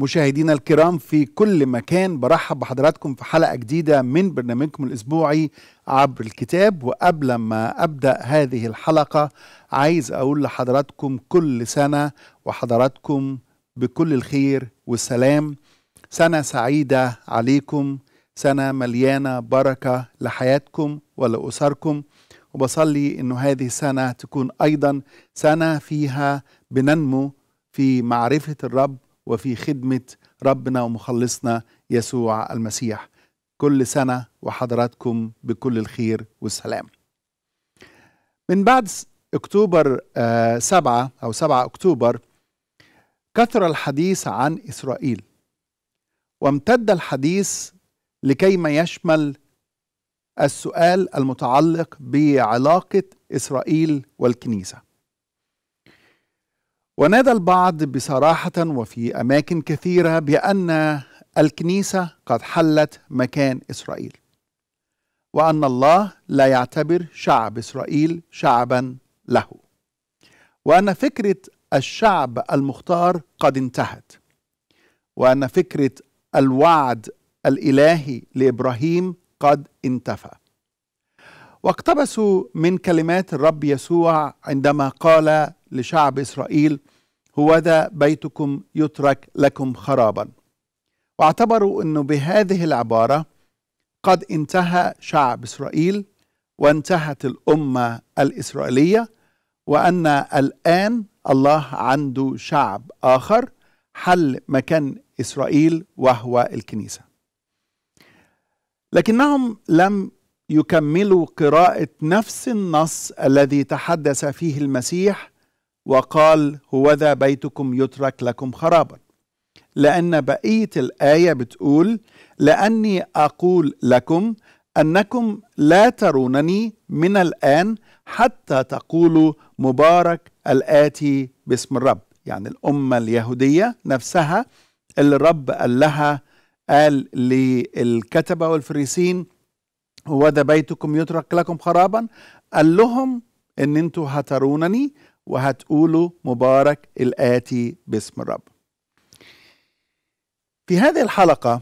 مشاهدينا الكرام في كل مكان برحب بحضراتكم في حلقة جديدة من برنامجكم الأسبوعي عبر الكتاب وقبل ما أبدأ هذه الحلقة عايز أقول لحضراتكم كل سنة وحضراتكم بكل الخير والسلام سنة سعيدة عليكم سنة مليانة بركة لحياتكم ولأسركم وبصلي أن هذه السنة تكون أيضا سنة فيها بننمو في معرفة الرب وفي خدمة ربنا ومخلصنا يسوع المسيح كل سنة وحضراتكم بكل الخير والسلام من بعد أكتوبر آه، سبعة أو سبعة أكتوبر كثر الحديث عن إسرائيل وامتد الحديث لكيما يشمل السؤال المتعلق بعلاقة إسرائيل والكنيسة ونادى البعض بصراحة وفي أماكن كثيرة بأن الكنيسة قد حلت مكان إسرائيل وأن الله لا يعتبر شعب إسرائيل شعبا له وأن فكرة الشعب المختار قد انتهت وأن فكرة الوعد الإلهي لإبراهيم قد انتفى واقتبسوا من كلمات الرب يسوع عندما قال لشعب إسرائيل هوذا بيتكم يترك لكم خرابا واعتبروا أنه بهذه العبارة قد انتهى شعب إسرائيل وانتهت الأمة الإسرائيلية وأن الآن الله عنده شعب آخر حل مكان إسرائيل وهو الكنيسة لكنهم لم يكملوا قراءة نفس النص الذي تحدث فيه المسيح وقال هوذا بيتكم يترك لكم خرابا لأن بقية الآية بتقول لأني أقول لكم أنكم لا ترونني من الآن حتى تقولوا مبارك الآتي باسم الرب يعني الأمة اليهودية نفسها اللي الرب قال لها قال للكتبة والفريسين هو ده بيتكم يترك لكم خرابا قال لهم ان انتوا هترونني وهتقولوا مبارك الآتي باسم الرب في هذه الحلقة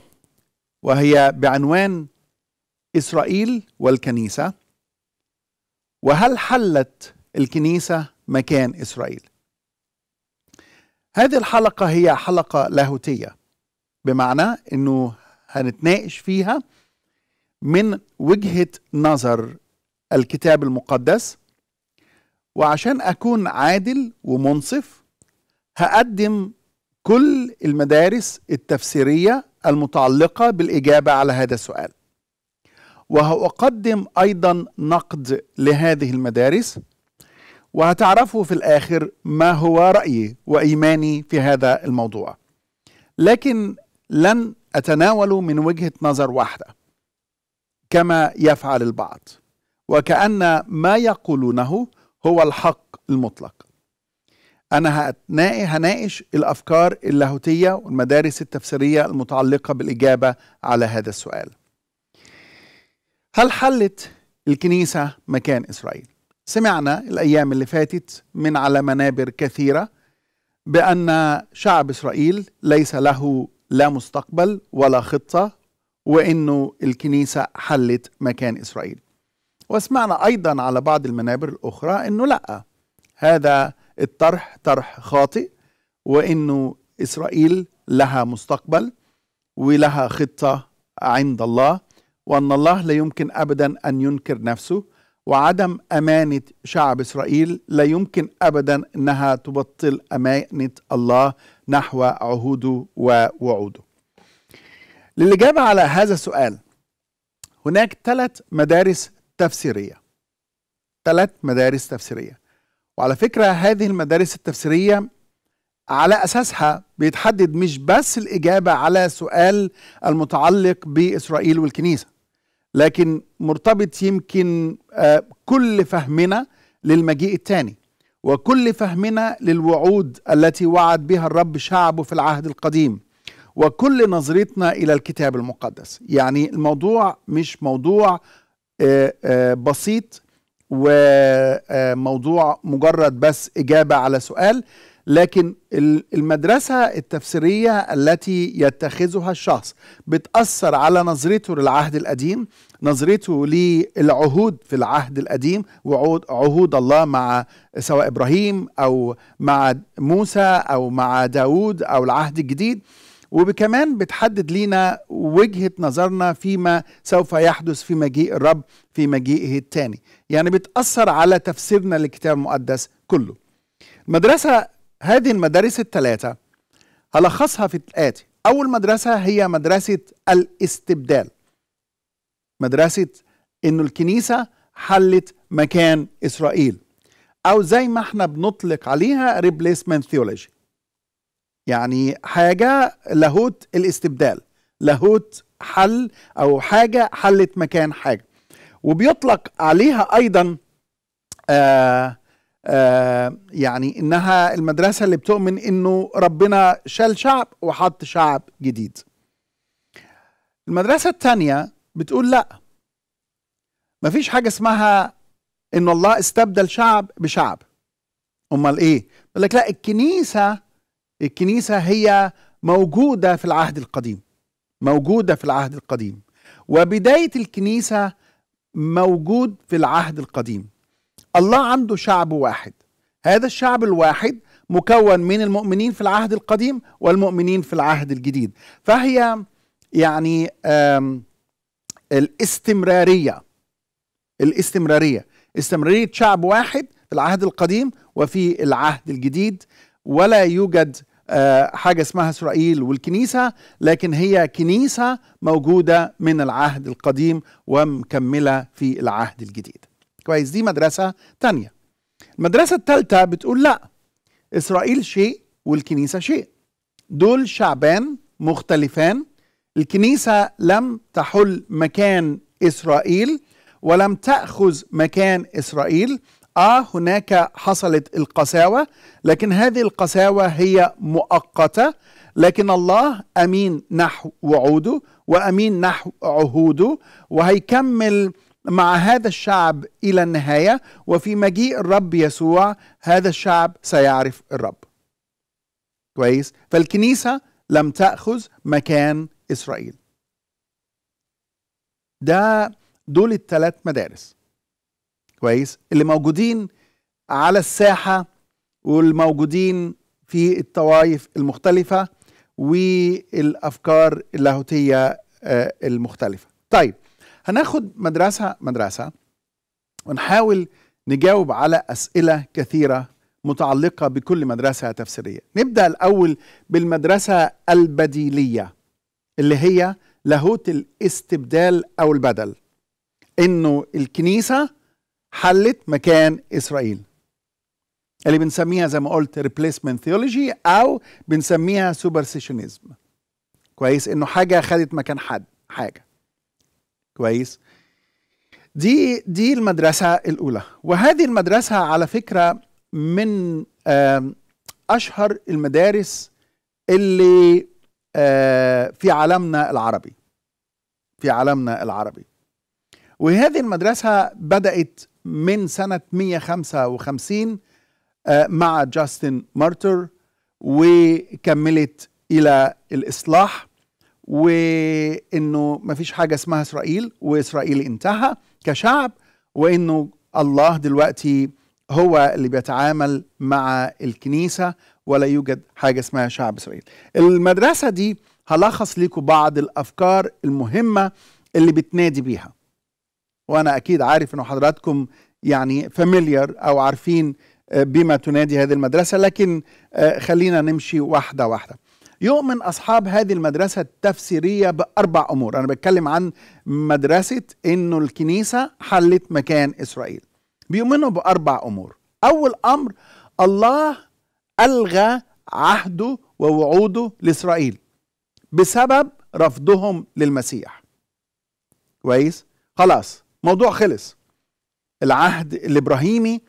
وهي بعنوان إسرائيل والكنيسة وهل حلت الكنيسة مكان إسرائيل هذه الحلقة هي حلقة لاهوتية بمعنى أنه هنتناقش فيها من وجهة نظر الكتاب المقدس وعشان أكون عادل ومنصف هقدم كل المدارس التفسيرية المتعلقة بالإجابة على هذا السؤال وهأقدم أيضا نقد لهذه المدارس وهتعرفوا في الآخر ما هو رأيي وإيماني في هذا الموضوع لكن لن أتناول من وجهة نظر واحدة كما يفعل البعض وكأن ما يقولونه هو الحق المطلق أنا هناقش الأفكار اللاهوتية والمدارس التفسيرية المتعلقة بالإجابة على هذا السؤال هل حلت الكنيسة مكان إسرائيل؟ سمعنا الأيام اللي فاتت من على منابر كثيرة بأن شعب إسرائيل ليس له لا مستقبل ولا خطة وأنه الكنيسة حلت مكان إسرائيل وسمعنا أيضا على بعض المنابر الأخرى أنه لا هذا الطرح طرح خاطئ وأنه إسرائيل لها مستقبل ولها خطة عند الله وأن الله لا يمكن أبدا أن ينكر نفسه وعدم أمانة شعب إسرائيل لا يمكن أبدا أنها تبطل أمانة الله نحو عهوده ووعوده للإجابة على هذا السؤال هناك ثلاث مدارس تفسيرية ثلاث مدارس تفسيرية وعلى فكرة هذه المدارس التفسيرية على أساسها بيتحدد مش بس الإجابة على سؤال المتعلق بإسرائيل والكنيسة لكن مرتبط يمكن آه، كل فهمنا للمجيء الثاني وكل فهمنا للوعود التي وعد بها الرب شعبه في العهد القديم وكل نظرتنا الى الكتاب المقدس يعني الموضوع مش موضوع بسيط وموضوع مجرد بس إجابة على سؤال لكن المدرسة التفسيرية التي يتخذها الشخص بتأثر على نظرته للعهد القديم نظرته للعهود في العهد القديم وعهود عهود الله مع سواء إبراهيم أو مع موسى أو مع داود أو العهد الجديد وكمان بتحدد لينا وجهة نظرنا فيما سوف يحدث في مجيء الرب في مجيئه الثاني يعني بتأثر على تفسيرنا للكتاب المقدس كله المدرسة هذه المدارس الثلاثة هلخصها في الآتي أول مدرسة هي مدرسة الاستبدال مدرسة إنه الكنيسة حلت مكان إسرائيل أو زي ما احنا بنطلق عليها ريبليسمنت ثيولوجي يعني حاجة لاهوت الاستبدال لاهوت حل أو حاجة حلت مكان حاجة وبيطلق عليها أيضا آآ آه، آآ آه، يعني إنها المدرسة اللي بتؤمن إنه ربنا شال شعب وحط شعب جديد المدرسة الثانية بتقول لأ مفيش حاجة اسمها إن الله استبدل شعب بشعب أمال إيه؟ يقول لك لا الكنيسة الكنيسة هي موجودة في العهد القديم موجودة في العهد القديم وبداية الكنيسة موجود في العهد القديم الله عنده شعب واحد هذا الشعب الواحد مكون من المؤمنين في العهد القديم والمؤمنين في العهد الجديد فهي يعني الاستمرارية الاستمرارية استمرارية شعب واحد في العهد القديم وفي العهد الجديد ولا يوجد آه، حاجة اسمها اسرائيل والكنيسة لكن هي كنيسة موجودة من العهد القديم ومكملة في العهد الجديد كويس دي مدرسة تانية المدرسة التالتة بتقول لا إسرائيل شيء والكنيسة شيء دول شعبان مختلفان الكنيسة لم تحل مكان إسرائيل ولم تأخذ مكان إسرائيل آه هناك حصلت القساوة لكن هذه القساوة هي مؤقتة لكن الله أمين نحو وعوده وأمين نحو عهوده وهيكمل مع هذا الشعب إلى النهاية وفي مجيء الرب يسوع هذا الشعب سيعرف الرب كويس فالكنيسة لم تأخذ مكان إسرائيل ده دول الثلاث مدارس كويس اللي موجودين على الساحة والموجودين في الطوائف المختلفة والأفكار اللاهوتية آه، المختلفة طيب هناخد مدرسة مدرسة ونحاول نجاوب على أسئلة كثيرة متعلقة بكل مدرسة تفسيرية نبدأ الأول بالمدرسة البديلية اللي هي لاهوت الاستبدال أو البدل إنه الكنيسة حلت مكان إسرائيل اللي بنسميها زي ما قلت ريبليسمنت ثيولوجي أو بنسميها سوبرسيشنزم كويس إنه حاجة خدت مكان حد حاجة كويس دي دي المدرسة الأولى وهذه المدرسة على فكرة من أشهر المدارس اللي آه، في عالمنا العربي في عالمنا العربي وهذه المدرسة بدأت من سنة 155 آه، مع جاستن مارتر وكملت إلى الإصلاح وإنه ما فيش حاجة اسمها إسرائيل وإسرائيل انتهى كشعب وإنه الله دلوقتي هو اللي بيتعامل مع الكنيسة ولا يوجد حاجة اسمها شعب إسرائيل المدرسة دي هلخص لكم بعض الأفكار المهمة اللي بتنادي بيها وانا اكيد عارف انه حضراتكم يعني فاميليار او عارفين آه، بما تنادي هذه المدرسه لكن آه، خلينا نمشي واحده واحده يؤمن أصحاب هذه المدرسة التفسيرية بأربع أمور أنا بتكلم عن مدرسة أنه الكنيسة حلت مكان إسرائيل بيؤمنوا بأربع أمور أول أمر الله ألغى عهده ووعوده لإسرائيل بسبب رفضهم للمسيح كويس خلاص موضوع خلص العهد الابراهيمي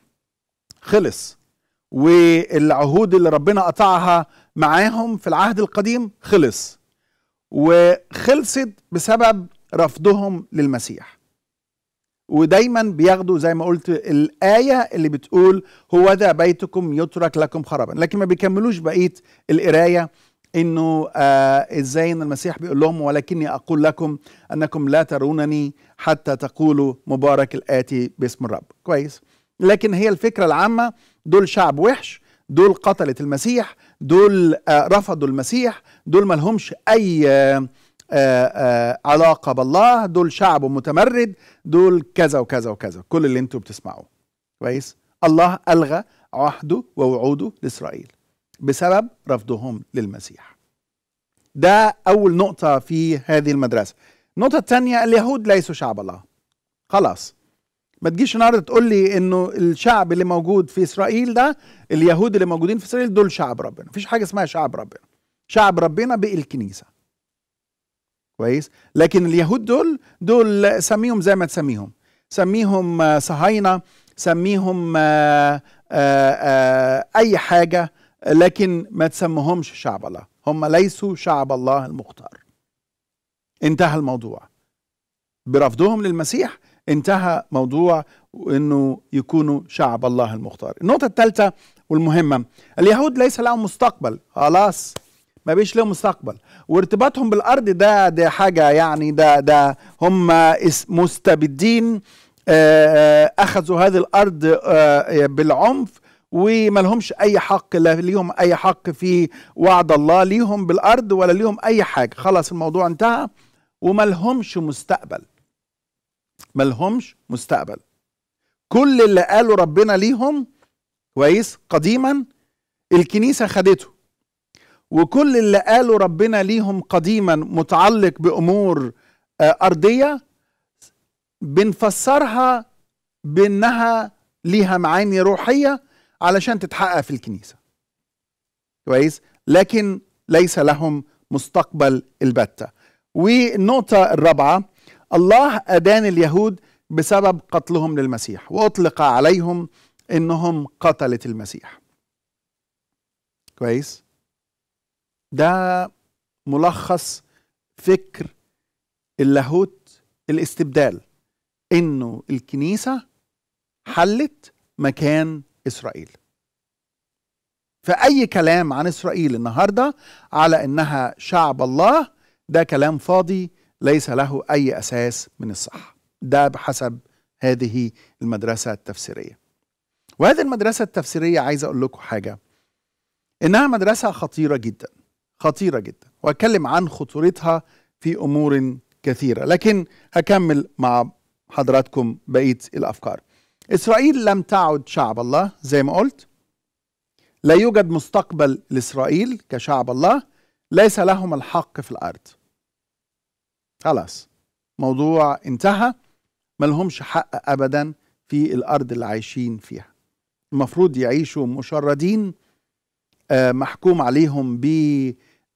خلص والعهود اللي ربنا قطعها معاهم في العهد القديم خلص وخلصت بسبب رفضهم للمسيح ودايما بياخدوا زي ما قلت الآية اللي بتقول هو ده بيتكم يترك لكم خرابا لكن ما بيكملوش بقية القراية انه آه ازاي ان المسيح بيقول لهم ولكني اقول لكم انكم لا ترونني حتى تقولوا مبارك الآتي باسم الرب كويس لكن هي الفكرة العامة دول شعب وحش دول قتلت المسيح دول آه، رفضوا المسيح دول ملهمش أي آه، آه، علاقه بالله دول شعب متمرد دول كذا وكذا وكذا كل اللي انتوا بتسمعوه كويس الله الغى عهده ووعوده لاسرائيل بسبب رفضهم للمسيح ده اول نقطه في هذه المدرسه النقطة الثانية اليهود ليسوا شعب الله خلاص ما تجيش النهارده تقول لي انه الشعب اللي موجود في اسرائيل ده اليهود اللي موجودين في اسرائيل دول شعب ربنا مفيش حاجه اسمها شعب ربنا شعب ربنا بقي الكنيسه كويس لكن اليهود دول دول سميهم زي ما تسميهم سميهم آه، صهاينه سميهم آآ آه، آآ آه، اي حاجه لكن ما تسمهمش شعب الله هم ليسوا شعب الله المختار انتهى الموضوع برفضهم للمسيح انتهى موضوع انه يكونوا شعب الله المختار النقطة الثالثة والمهمة اليهود ليس لهم مستقبل خلاص ما بيش لهم مستقبل وارتباطهم بالارض ده ده حاجة يعني ده ده هم مستبدين آه، آه، اخذوا هذه الارض آه، بالعنف وما لهمش اي حق لا ليهم اي حق في وعد الله ليهم بالارض ولا ليهم اي حاجه خلاص الموضوع انتهى وملهمش مستقبل ملهمش مستقبل كل اللي قاله ربنا ليهم كويس قديما الكنيسة خدته وكل اللي قاله ربنا ليهم قديما متعلق بأمور آه، أرضية بنفسرها بأنها ليها معاني روحية علشان تتحقق في الكنيسة كويس لكن ليس لهم مستقبل البتة والنقطة الرابعة الله أدان اليهود بسبب قتلهم للمسيح وأطلق عليهم إنهم قتلة المسيح كويس ده ملخص فكر اللاهوت الاستبدال إنه الكنيسة حلت مكان إسرائيل فأي كلام عن إسرائيل النهاردة على إنها شعب الله ده كلام فاضي ليس له أي أساس من الصحة ده بحسب هذه المدرسة التفسيرية وهذه المدرسة التفسيرية عايز أقول لكم حاجة إنها مدرسة خطيرة جدا خطيرة جدا وأتكلم عن خطورتها في أمور كثيرة لكن هكمل مع حضراتكم بقية الأفكار إسرائيل لم تعد شعب الله زي ما قلت لا يوجد مستقبل لإسرائيل كشعب الله ليس لهم الحق في الأرض خلاص موضوع انتهى لهمش حق أبدا في الأرض اللي عايشين فيها المفروض يعيشوا مشردين آه، محكوم عليهم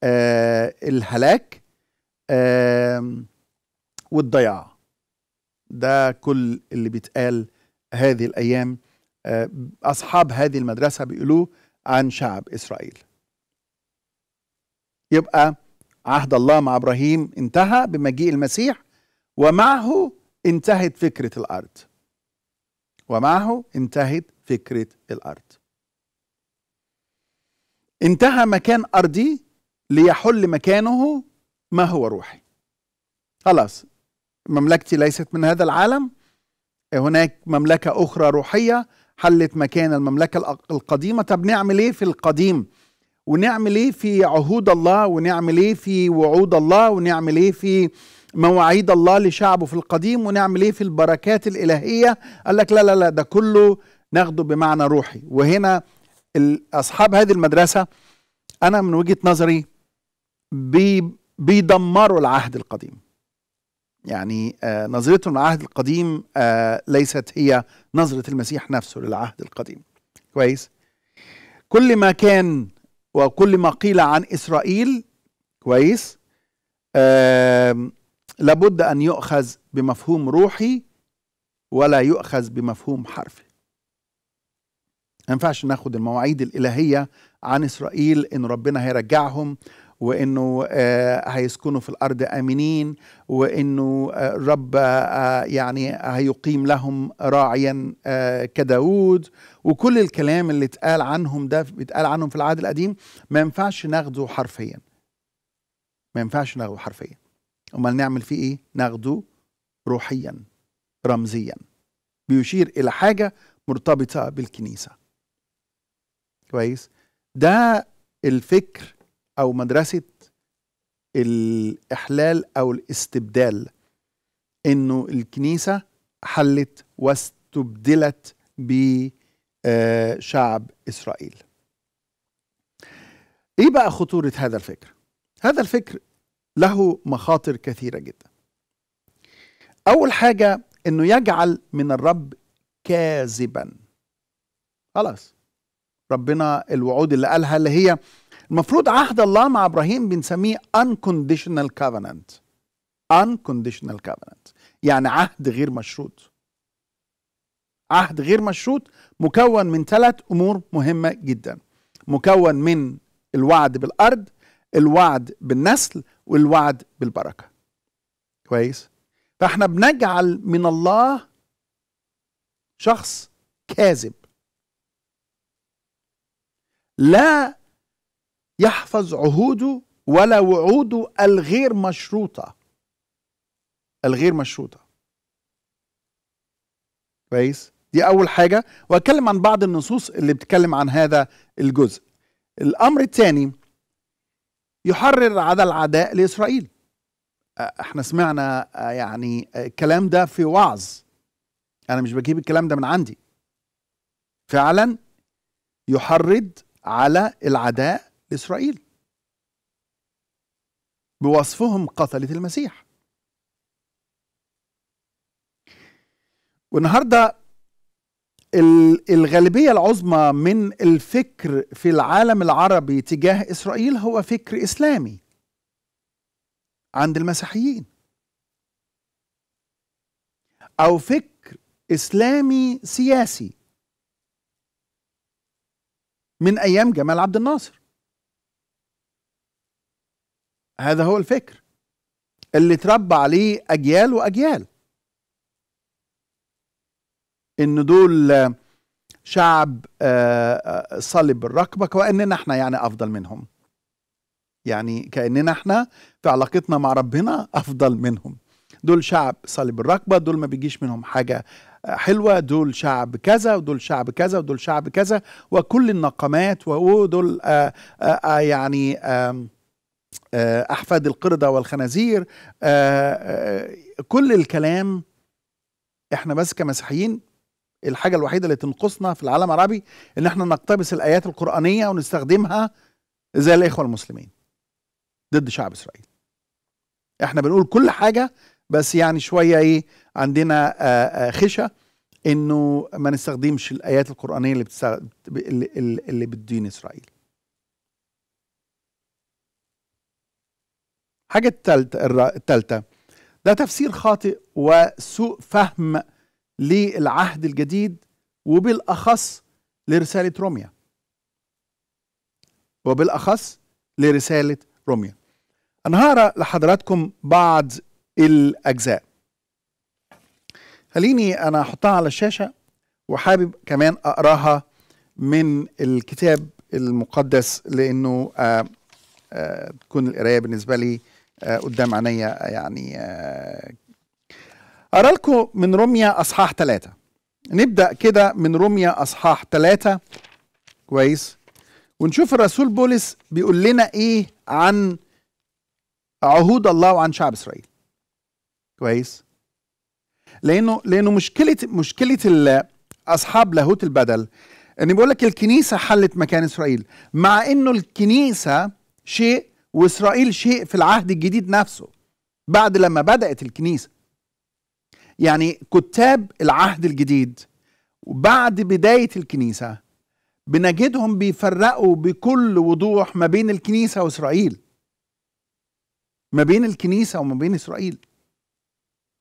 بالهلاك آه، والضياع ده كل اللي بيتقال هذه الأيام آه، أصحاب هذه المدرسة بيقولوه عن شعب إسرائيل يبقى عهد الله مع ابراهيم انتهى بمجيء المسيح ومعه انتهت فكره الارض ومعه انتهت فكره الارض انتهى مكان ارضي ليحل مكانه ما هو روحي خلاص مملكتي ليست من هذا العالم هناك مملكه اخرى روحيه حلت مكان المملكه القديمه طب نعمل ايه في القديم ونعمل ايه في عهود الله ونعمل ايه في وعود الله ونعمل ايه في مواعيد الله لشعبه في القديم ونعمل ايه في البركات الالهيه قال لك لا لا لا ده كله ناخده بمعنى روحي وهنا اصحاب هذه المدرسه انا من وجهه نظري بي بيدمروا العهد القديم يعني آه نظرتهم للعهد القديم آه ليست هي نظره المسيح نفسه للعهد القديم كويس كل ما كان وكل ما قيل عن إسرائيل كويس لابد أن يؤخذ بمفهوم روحي ولا يؤخذ بمفهوم حرفي ما ينفعش ناخد المواعيد الإلهية عن إسرائيل إن ربنا هيرجعهم وانه آه، هيسكنوا في الارض امنين وانه الرب آه، آه، يعني هيقيم لهم راعيا كداود وكل الكلام اللي اتقال عنهم ده بيتقال عنهم في العهد القديم ما ينفعش ناخده حرفيا ما ينفعش ناخده حرفيا امال نعمل فيه ايه ناخده روحيا رمزيا بيشير الى حاجه مرتبطه بالكنيسه كويس ده الفكر او مدرسه الاحلال او الاستبدال انه الكنيسه حلت واستبدلت بشعب آه، اسرائيل ايه بقى خطوره هذا الفكر هذا الفكر له مخاطر كثيره جدا اول حاجه انه يجعل من الرب كاذبا خلاص ربنا الوعود اللي قالها اللي هي المفروض عهد الله مع ابراهيم بنسميه unconditional covenant unconditional covenant يعني عهد غير مشروط عهد غير مشروط مكون من ثلاث امور مهمه جدا مكون من الوعد بالارض الوعد بالنسل والوعد بالبركه كويس فاحنا بنجعل من الله شخص كاذب لا يحفظ عهوده ولا وعوده الغير مشروطة الغير مشروطة كويس دي أول حاجة وأتكلم عن بعض النصوص اللي بتتكلم عن هذا الجزء الأمر الثاني يحرر على العداء لإسرائيل احنا سمعنا يعني الكلام ده في وعظ انا مش بجيب الكلام ده من عندي فعلا يحرض على العداء لإسرائيل بوصفهم قتلة المسيح والنهارده الغالبية العظمى من الفكر في العالم العربي تجاه إسرائيل هو فكر إسلامي عند المسيحيين أو فكر إسلامي سياسي من أيام جمال عبد الناصر هذا هو الفكر اللي تربى عليه أجيال وأجيال إن دول شعب آه، آه، صلب الركبة كأننا احنا يعني أفضل منهم يعني كأننا احنا في علاقتنا مع ربنا أفضل منهم دول شعب صلب الركبة دول ما بيجيش منهم حاجة آه، حلوة دول شعب كذا ودول شعب كذا ودول شعب كذا وكل النقمات ودول آآ آآ يعني آآ آه، أحفاد القردة والخنازير آه، آه، كل الكلام احنا بس كمسيحيين الحاجة الوحيدة اللي تنقصنا في العالم العربي ان احنا نقتبس الآيات القرآنية ونستخدمها زي الإخوة المسلمين ضد شعب إسرائيل احنا بنقول كل حاجة بس يعني شوية ايه عندنا خشة انه ما نستخدمش الآيات القرآنية اللي, اللي بتدين إسرائيل حاجة التالتة, التالتة ده تفسير خاطئ وسوء فهم للعهد الجديد وبالأخص لرسالة روميا وبالأخص لرسالة روميا أنا لحضراتكم بعض الأجزاء خليني أنا أحطها على الشاشة وحابب كمان أقراها من الكتاب المقدس لأنه آآ آه، آآ آه، تكون القراية بالنسبة لي آه، قدام عينيا آه، يعني آه. أرى لكم من رمية أصحاح ثلاثة نبدأ كده من رمية أصحاح ثلاثة كويس ونشوف الرسول بولس بيقول لنا إيه عن عهود الله وعن شعب إسرائيل كويس لأنه لأنه مشكلة مشكلة أصحاب لاهوت البدل إن بيقول لك الكنيسة حلت مكان إسرائيل مع إنه الكنيسة شيء واسرائيل شيء في العهد الجديد نفسه بعد لما بدات الكنيسه يعني كتاب العهد الجديد وبعد بدايه الكنيسه بنجدهم بيفرقوا بكل وضوح ما بين الكنيسه واسرائيل ما بين الكنيسه وما بين اسرائيل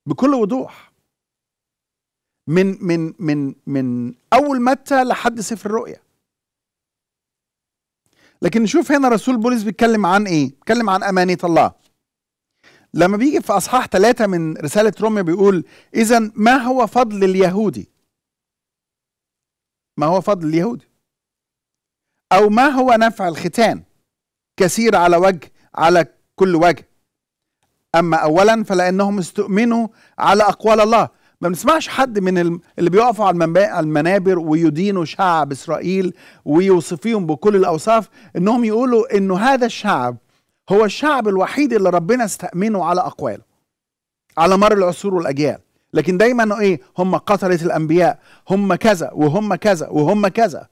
بكل وضوح من من من من اول متى لحد سفر الرؤيه لكن نشوف هنا رسول بولس بيتكلم عن ايه بيتكلم عن أمانة الله لما بيجي في اصحاح ثلاثة من رسالة روميا بيقول اذا ما هو فضل اليهودي ما هو فضل اليهودي او ما هو نفع الختان كثير على وجه على كل وجه اما اولا فلانهم استؤمنوا على اقوال الله ما بنسمعش حد من اللي بيقفوا على المنابر ويدينوا شعب اسرائيل ويوصفيهم بكل الاوصاف انهم يقولوا انه هذا الشعب هو الشعب الوحيد اللي ربنا استأمنه على اقواله على مر العصور والاجيال لكن دايما ايه هم قتلة الانبياء هم كذا وهم كذا وهم كذا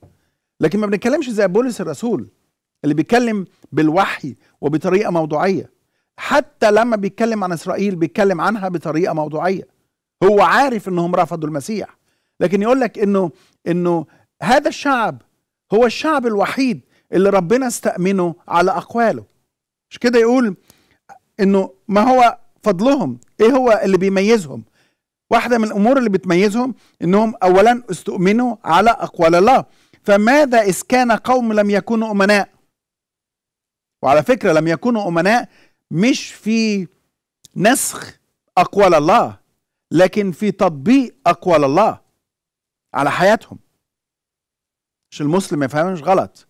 لكن ما بنتكلمش زي بولس الرسول اللي بيتكلم بالوحي وبطريقه موضوعيه حتى لما بيتكلم عن اسرائيل بيتكلم عنها بطريقه موضوعيه هو عارف انهم رفضوا المسيح لكن يقول لك انه انه هذا الشعب هو الشعب الوحيد اللي ربنا استأمنه على أقواله مش كده يقول انه ما هو فضلهم ايه هو اللي بيميزهم واحدة من الأمور اللي بتميزهم انهم أولا استؤمنوا على أقوال الله فماذا إذ كان قوم لم يكونوا أمناء وعلى فكرة لم يكونوا أمناء مش في نسخ أقوال الله لكن في تطبيق أقوال الله على حياتهم مش المسلم يفهمش غلط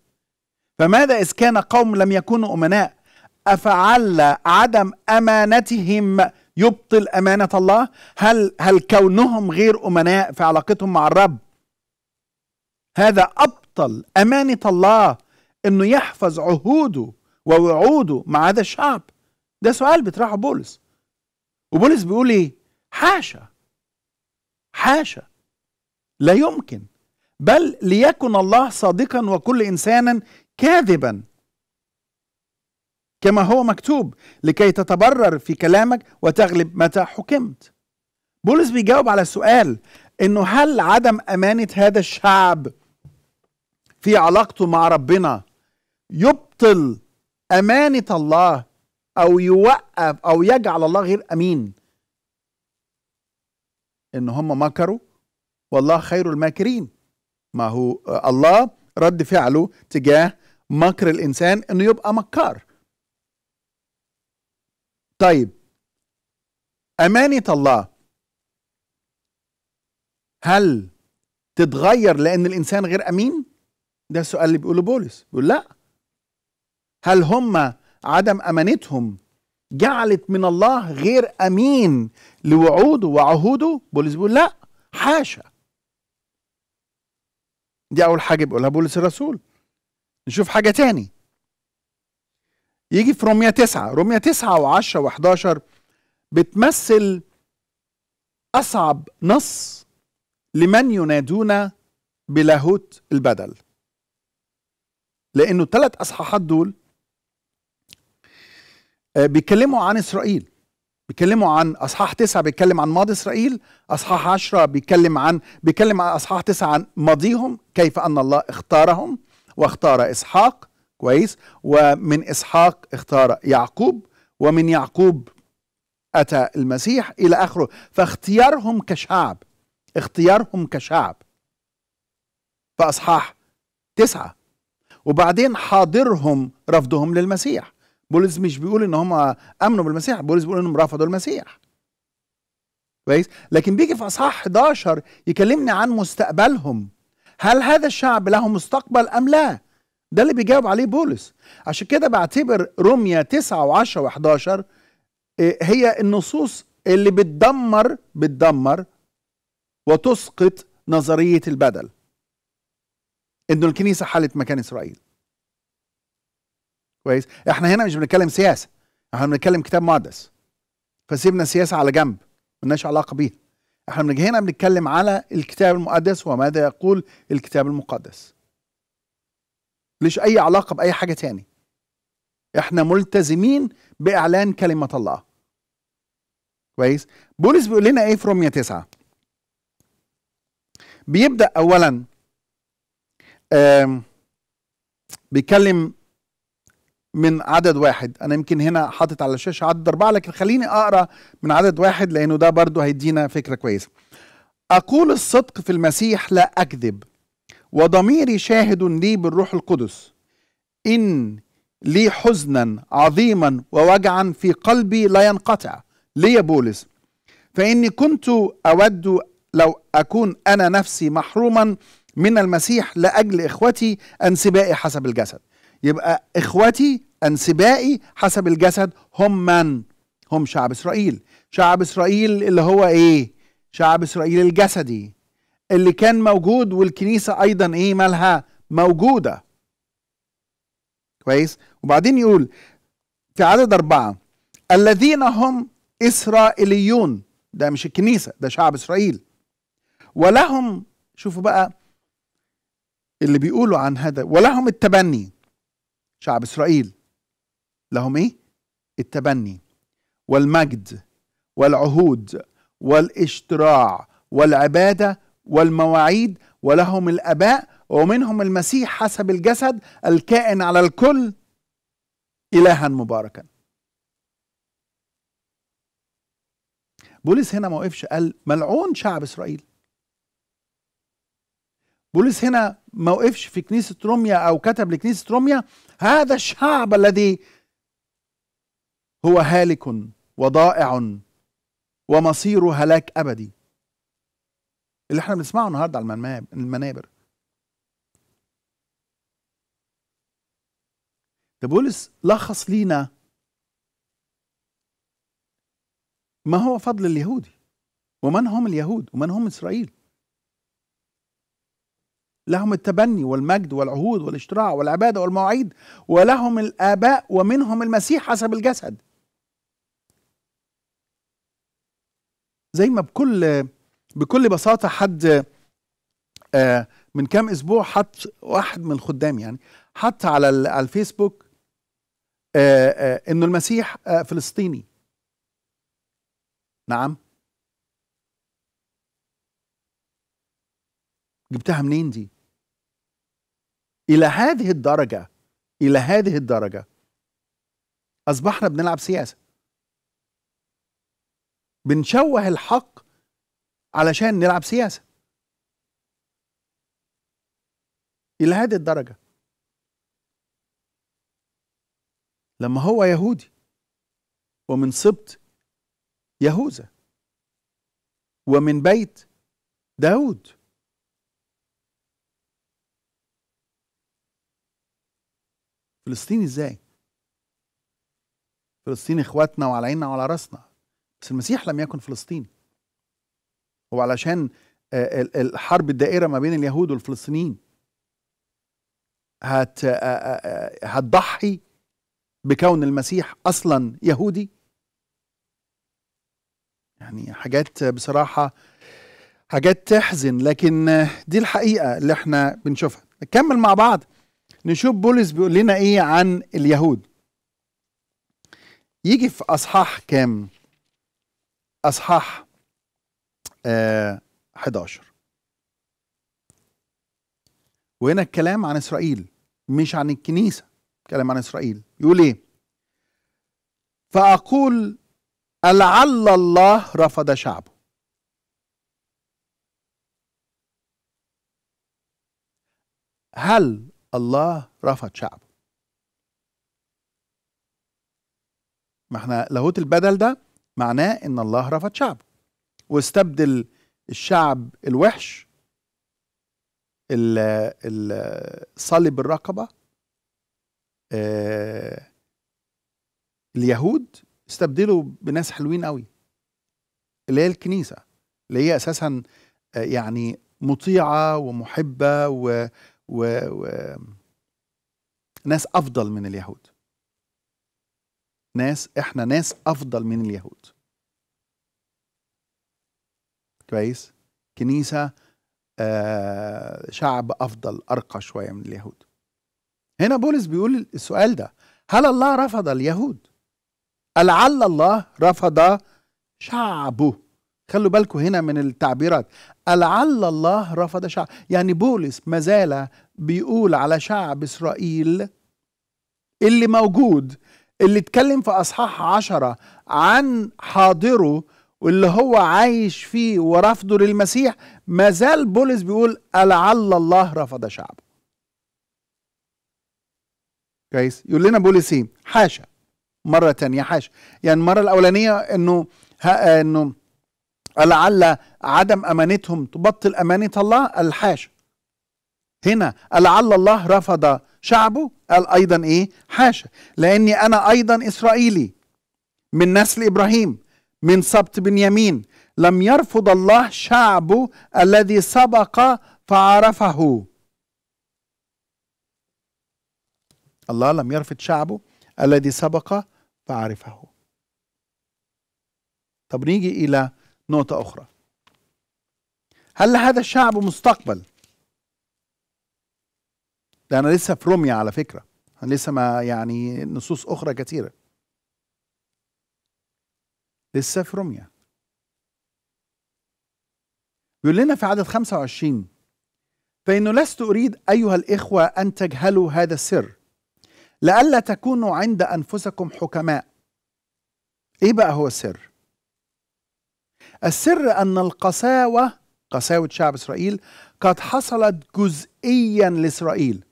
فماذا إذ كان قوم لم يكونوا أمناء أفعل عدم أمانتهم يبطل أمانة الله هل, هل كونهم غير أمناء في علاقتهم مع الرب هذا أبطل أمانة الله أنه يحفظ عهوده ووعوده مع هذا الشعب ده سؤال بيطرحه بولس وبولس بيقول ايه حاشا حاشا لا يمكن بل ليكن الله صادقا وكل انسانا كاذبا كما هو مكتوب لكي تتبرر في كلامك وتغلب متى حكمت بولس بيجاوب على السؤال انه هل عدم امانه هذا الشعب في علاقته مع ربنا يبطل امانه الله او يوقف او يجعل الله غير امين ان هم مكروا والله خير الماكرين ما هو الله رد فعله تجاه مكر الانسان انه يبقى مكار طيب امانه الله هل تتغير لان الانسان غير امين ده السؤال اللي بيقوله بولس بيقول لا هل هم عدم امانتهم جعلت من الله غير امين لوعوده وعهوده بولس بيقول لا حاشا دي اول حاجه بيقولها بولس الرسول نشوف حاجه تاني يجي في رومية تسعة رومية تسعة و10 و11 بتمثل أصعب نص لمن ينادون بلاهوت البدل لأنه الثلاث أصحاحات دول آه، بيتكلموا عن اسرائيل بيتكلموا عن اصحاح تسعة بيتكلم عن ماضي اسرائيل اصحاح عشرة بيتكلم عن بيتكلم عن اصحاح تسعة عن ماضيهم كيف ان الله اختارهم واختار اسحاق كويس ومن اسحاق اختار يعقوب ومن يعقوب اتى المسيح الى اخره فاختيارهم كشعب اختيارهم كشعب فاصحاح تسعة وبعدين حاضرهم رفضهم للمسيح بولس مش بيقول ان هم امنوا بالمسيح بولس بيقول انهم رفضوا المسيح كويس لكن بيجي في اصحاح 11 يكلمني عن مستقبلهم هل هذا الشعب له مستقبل ام لا ده اللي بيجاوب عليه بولس عشان كده بعتبر روميا 9 و10 و11 هي النصوص اللي بتدمر بتدمر وتسقط نظريه البدل انه الكنيسه حلت مكان اسرائيل كويس احنا هنا مش بنتكلم سياسه احنا بنتكلم كتاب مقدس فسيبنا السياسه على جنب ملناش علاقه بيها احنا من هنا بنتكلم على الكتاب المقدس وماذا يقول الكتاب المقدس ليش اي علاقه باي حاجه تاني احنا ملتزمين باعلان كلمه الله كويس بولس بيقول لنا ايه في رومية تسعة بيبدا اولا بيكلم من عدد واحد انا يمكن هنا حاطط على الشاشه عدد اربعه لكن خليني اقرا من عدد واحد لانه ده برضه هيدينا فكره كويسه اقول الصدق في المسيح لا اكذب وضميري شاهد لي بالروح القدس ان لي حزنا عظيما ووجعا في قلبي لا ينقطع لي بولس فاني كنت اود لو اكون انا نفسي محروما من المسيح لاجل اخوتي انسبائي حسب الجسد يبقى اخوتي أنسبائي حسب الجسد هم من؟ هم شعب إسرائيل شعب إسرائيل اللي هو إيه؟ شعب إسرائيل الجسدي اللي كان موجود والكنيسة أيضا إيه مالها؟ موجودة كويس؟ وبعدين يقول في عدد أربعة الذين هم إسرائيليون ده مش الكنيسة ده شعب إسرائيل ولهم شوفوا بقى اللي بيقولوا عن هذا ولهم التبني شعب إسرائيل لهم ايه التبني والمجد والعهود والاشتراع والعباده والمواعيد ولهم الاباء ومنهم المسيح حسب الجسد الكائن على الكل الها مباركا بولس هنا ما وقفش قال ملعون شعب اسرائيل بولس هنا ما وقفش في كنيسه روميا او كتب لكنيسه روميا هذا الشعب الذي هو هالك وضائع ومصيره هلاك ابدي اللي احنا بنسمعه النهارده على المنابر ده بولس لخص لينا ما هو فضل اليهودي ومن هم اليهود ومن هم اسرائيل لهم التبني والمجد والعهود والاشتراع والعباده والمواعيد ولهم الاباء ومنهم المسيح حسب الجسد زي ما بكل بكل بساطه حد آه، من كام اسبوع حط واحد من الخدام يعني حط على على الفيسبوك آه، آه، انه المسيح فلسطيني نعم جبتها منين دي الى هذه الدرجه الى هذه الدرجه اصبحنا بنلعب سياسه بنشوه الحق علشان نلعب سياسه الى هذه الدرجه لما هو يهودي ومن سبط يهوذا ومن بيت داود فلسطين ازاي فلسطين اخواتنا وعلى عيننا وعلى راسنا بس المسيح لم يكن فلسطيني هو علشان آه، الحرب الدائرة ما بين اليهود والفلسطينيين هت آه، آه، هتضحي بكون المسيح أصلا يهودي يعني حاجات بصراحة حاجات تحزن لكن دي الحقيقة اللي احنا بنشوفها نكمل مع بعض نشوف بولس بيقول لنا ايه عن اليهود يجي في اصحاح كام اصحاح 11 آه، وهنا الكلام عن اسرائيل مش عن الكنيسه الكلام عن اسرائيل يقول ايه فاقول لعل الله رفض شعبه هل الله رفض شعبه ما احنا لاهوت البدل ده معناه ان الله رفض شعبه واستبدل الشعب الوحش الصلب الرقبه آه، اليهود استبدلوا بناس حلوين قوي اللي هي الكنيسه اللي هي اساسا آه، يعني مطيعه ومحبه و, و... و... ناس افضل من اليهود ناس احنا ناس افضل من اليهود كويس كنيسه آه شعب افضل ارقى شويه من اليهود هنا بولس بيقول السؤال ده هل الله رفض اليهود لعل الله رفض شعبه خلوا بالكم هنا من التعبيرات لعل الله رفض شعب يعني بولس ما زال بيقول على شعب اسرائيل اللي موجود اللي اتكلم في اصحاح عشرة عن حاضره واللي هو عايش فيه ورفضه للمسيح ما زال بولس بيقول لعل الله رفض شعبه كويس يقول لنا بولس ايه حاشا مره تانية حاشا يعني المره الاولانيه انه انه لعل عدم امانتهم تبطل امانه الله الحاشا هنا لعل الله رفض شعبه قال أيضا إيه حاشا لأني أنا أيضا إسرائيلي من نسل إبراهيم من سبط بنيامين لم يرفض الله شعبه الذي سبق فعرفه الله لم يرفض شعبه الذي سبق فعرفه طب نيجي إلى نقطة أخرى هل هذا الشعب مستقبل ده انا لسه في روميا على فكره انا لسه ما يعني نصوص اخرى كثيره لسه في روميا بيقول لنا في عدد 25 فإنه لست أريد أيها الإخوة أن تجهلوا هذا السر لئلا تكونوا عند أنفسكم حكماء إيه بقى هو السر؟ السر أن القساوة قساوة شعب إسرائيل قد حصلت جزئيا لإسرائيل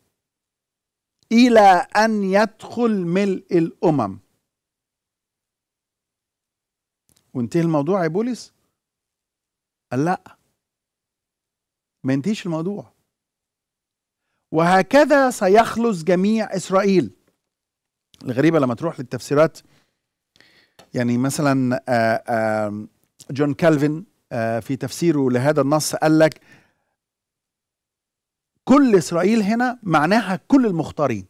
الى ان يدخل ملء الامم وانتهي الموضوع يا بولس قال لا ما ينتهيش الموضوع وهكذا سيخلص جميع اسرائيل الغريبه لما تروح للتفسيرات يعني مثلا آه، آه، جون كالفن آه، في تفسيره لهذا النص قال لك كل اسرائيل هنا معناها كل المختارين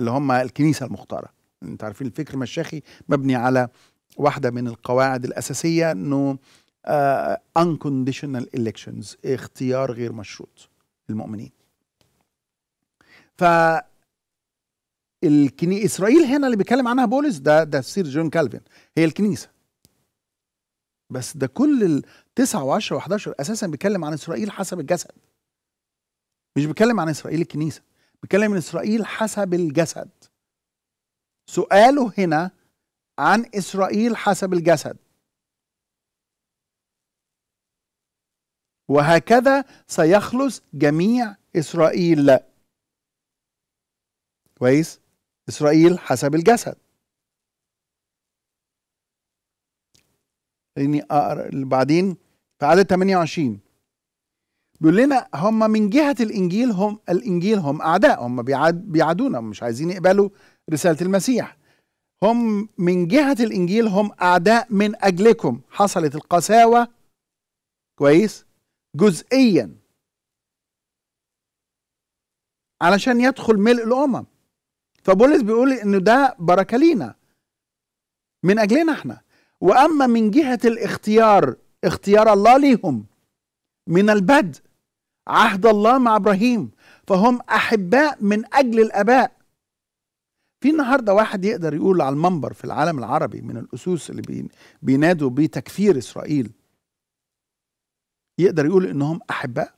اللي هم الكنيسه المختاره انت عارفين الفكر المشيخي مبني على واحده من القواعد الاساسيه انه آه، unconditional elections اختيار غير مشروط للمؤمنين ف الكني... اسرائيل هنا اللي بيتكلم عنها بولس ده ده سير جون كالفين هي الكنيسه بس ده كل التسعة و10 و11 اساسا بيتكلم عن اسرائيل حسب الجسد مش بيتكلم عن اسرائيل الكنيسه بيتكلم عن اسرائيل حسب الجسد سؤاله هنا عن اسرائيل حسب الجسد وهكذا سيخلص جميع اسرائيل كويس اسرائيل حسب الجسد لاني اقرا بعدين في عدد 28 بيقول لنا هم من جهه الانجيل هم الانجيل هم اعداء هم بيعاد بيعادونا مش عايزين يقبلوا رساله المسيح هم من جهه الانجيل هم اعداء من اجلكم حصلت القساوه كويس جزئيا علشان يدخل ملء الامم فبولس بيقول انه ده بركه لينا من اجلنا احنا واما من جهه الاختيار اختيار الله ليهم من البدء عهد الله مع ابراهيم فهم احباء من اجل الاباء في النهارده واحد يقدر يقول على المنبر في العالم العربي من الاسوس اللي بينادوا بتكفير اسرائيل يقدر يقول انهم احباء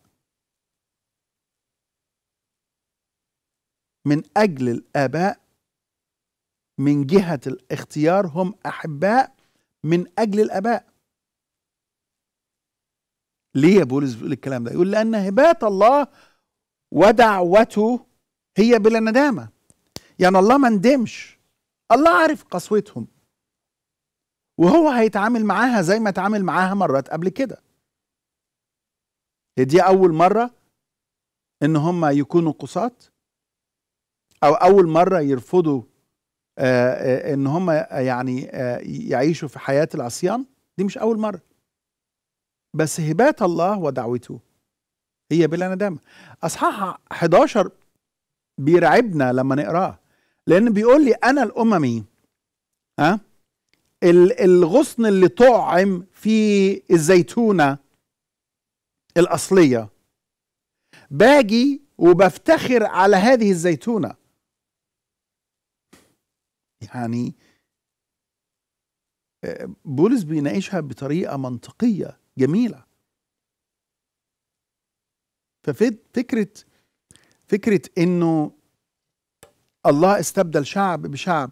من اجل الاباء من جهه الاختيار هم احباء من اجل الاباء ليه يا بولس بيقول الكلام ده يقول لأن هبات الله ودعوته هي بلا ندامة يعني الله ما ندمش الله عارف قسوتهم وهو هيتعامل معاها زي ما اتعامل معاها مرات قبل كده دي أول مرة إن هم يكونوا قصاة أو أول مرة يرفضوا آآ آه، آآ آه، إن هم يعني آه، يعيشوا في حياة العصيان دي مش أول مرة بس هبات الله ودعوته هي بلا ندامة أصحاح 11 بيرعبنا لما نقراه لأن بيقول لي أنا الأممي ها أه؟ الغصن اللي طعم في الزيتونة الأصلية باجي وبفتخر على هذه الزيتونة يعني آه، بولس بيناقشها بطريقة منطقية جميله ففكره فكره انه الله استبدل شعب بشعب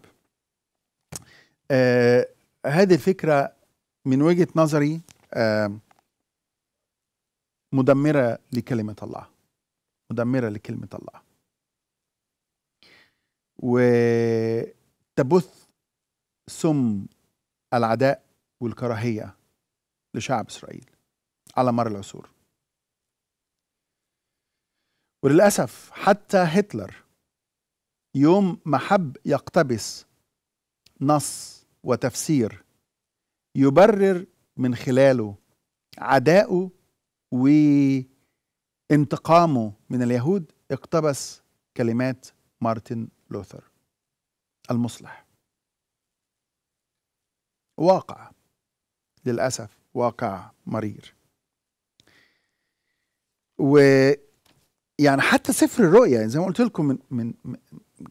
آه هذه الفكره من وجهه نظري آه مدمره لكلمه الله مدمره لكلمه الله وتبث سم العداء والكراهيه لشعب إسرائيل على مر العصور وللأسف حتى هتلر يوم ما حب يقتبس نص وتفسير يبرر من خلاله عداؤه وانتقامه من اليهود اقتبس كلمات مارتن لوثر المصلح واقع للأسف واقع مرير و يعني حتى سفر الرؤيا يعني زي ما قلت لكم من, من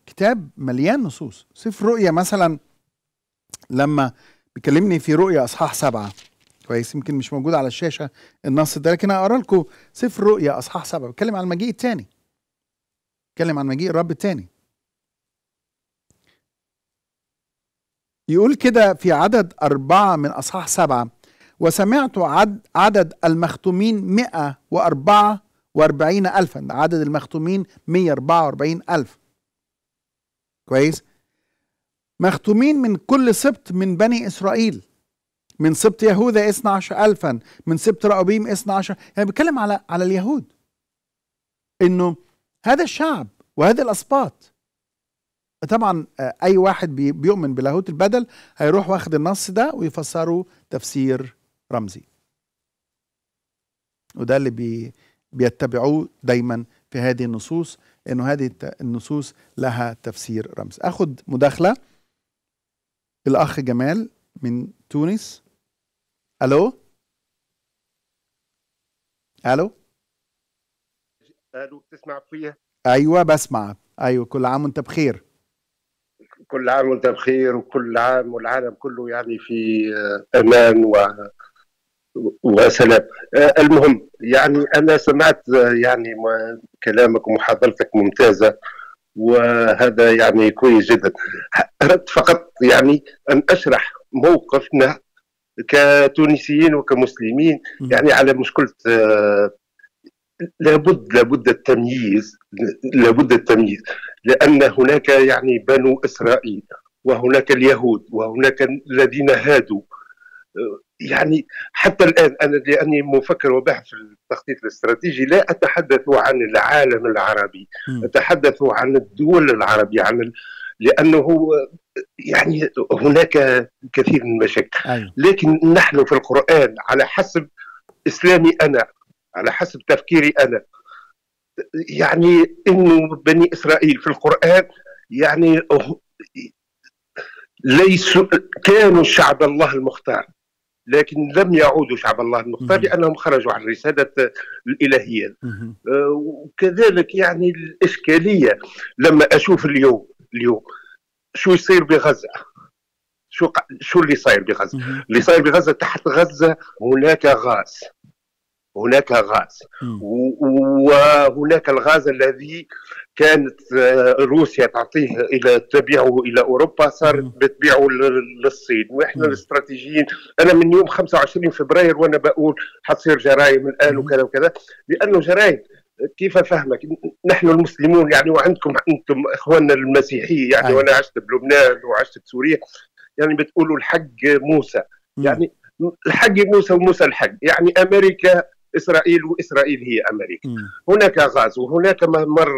كتاب مليان نصوص سفر رؤيا مثلا لما بيكلمني في رؤيا اصحاح سبعه كويس يمكن مش موجود على الشاشه النص ده لكن هقرا لكم سفر رؤيا اصحاح سبعه بيتكلم عن المجيء الثاني بيتكلم عن مجيء الرب الثاني يقول كده في عدد أربعة من أصحاح سبعة وسمعت عد عدد المختومين 144 ألفا عدد المختومين 144 ألف كويس مختومين من كل سبط من بني إسرائيل من سبط يهوذا 12 ألفا من سبط رأوبيم 12 يعني بيتكلم على على اليهود إنه هذا الشعب وهذا الأسباط طبعا آه، اي واحد بيؤمن بلاهوت البدل هيروح واخد النص ده ويفسره تفسير رمزي وده اللي بي بيتبعوه دايما في هذه النصوص انه هذه النصوص لها تفسير رمز اخد مداخله الاخ جمال من تونس الو الو الو بتسمع فيا ايوه بسمع ايوه كل عام وانت بخير كل عام وانت بخير وكل عام والعالم كله يعني في آه، امان و وسلام آه، المهم يعني انا سمعت آه، يعني كلامك ومحاضرتك ممتازه وهذا يعني كويس جدا اردت فقط يعني ان اشرح موقفنا كتونسيين وكمسلمين يعني على مشكله آه، لابد لابد التمييز لابد التمييز لان هناك يعني بنو اسرائيل وهناك اليهود وهناك الذين هادوا يعني حتى الان انا لاني مفكر وباحث في التخطيط الاستراتيجي لا اتحدث عن العالم العربي م. اتحدث عن الدول العربيه عن ال... لانه يعني هناك كثير من المشاكل أيوه. لكن نحن في القران على حسب اسلامي انا على حسب تفكيري انا يعني انه بني اسرائيل في القران يعني أه، ليسوا كانوا شعب الله المختار لكن لم يعودوا شعب الله المختار لانهم خرجوا عن رساله الالهيه آه، وكذلك يعني الاشكاليه لما اشوف اليوم اليوم شو يصير بغزه شو شو اللي صاير بغزه اللي صاير بغزه تحت غزه هناك غاز هناك غاز وهناك الغاز الذي كانت آه، روسيا تعطيه الى تبيعه الى اوروبا صارت بتبيعه للصين واحنا الاستراتيجيين انا من يوم 25 فبراير وانا بقول حتصير جرائم الان وكذا وكذا لانه جرائم كيف فهمك نحن المسلمون يعني وعندكم انتم اخواننا المسيحيه يعني وانا عشت بلبنان وعشت بسوريا يعني بتقولوا الحق موسى يعني الحق موسى وموسى الحق يعني امريكا اسرائيل واسرائيل هي امريكا م. هناك غاز وهناك ممر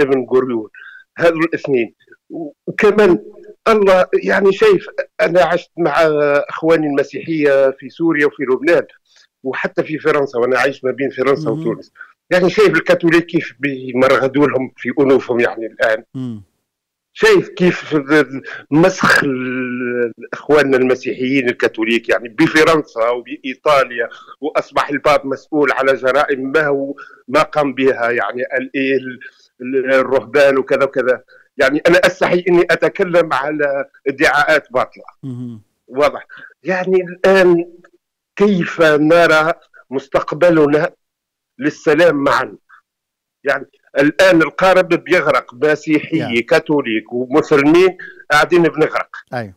ابن غوريون هذو الاثنين وكمان الله يعني شايف انا عشت مع اخواني المسيحيه في سوريا وفي لبنان وحتى في فرنسا وانا عايش ما بين فرنسا م. وتونس يعني شايف الكاثوليك كيف بيمرغدوا لهم في انوفهم يعني الان م. شايف كيف مسخ الاخواننا المسيحيين الكاثوليك يعني بفرنسا وبايطاليا واصبح الباب مسؤول على جرائم ما هو ما قام بها يعني الرهبان وكذا وكذا يعني انا استحي اني اتكلم على ادعاءات باطله واضح يعني الان كيف نرى مستقبلنا للسلام معا يعني الان القارب بيغرق مسيحي كاثوليك ومسلمين قاعدين بنغرق ايوه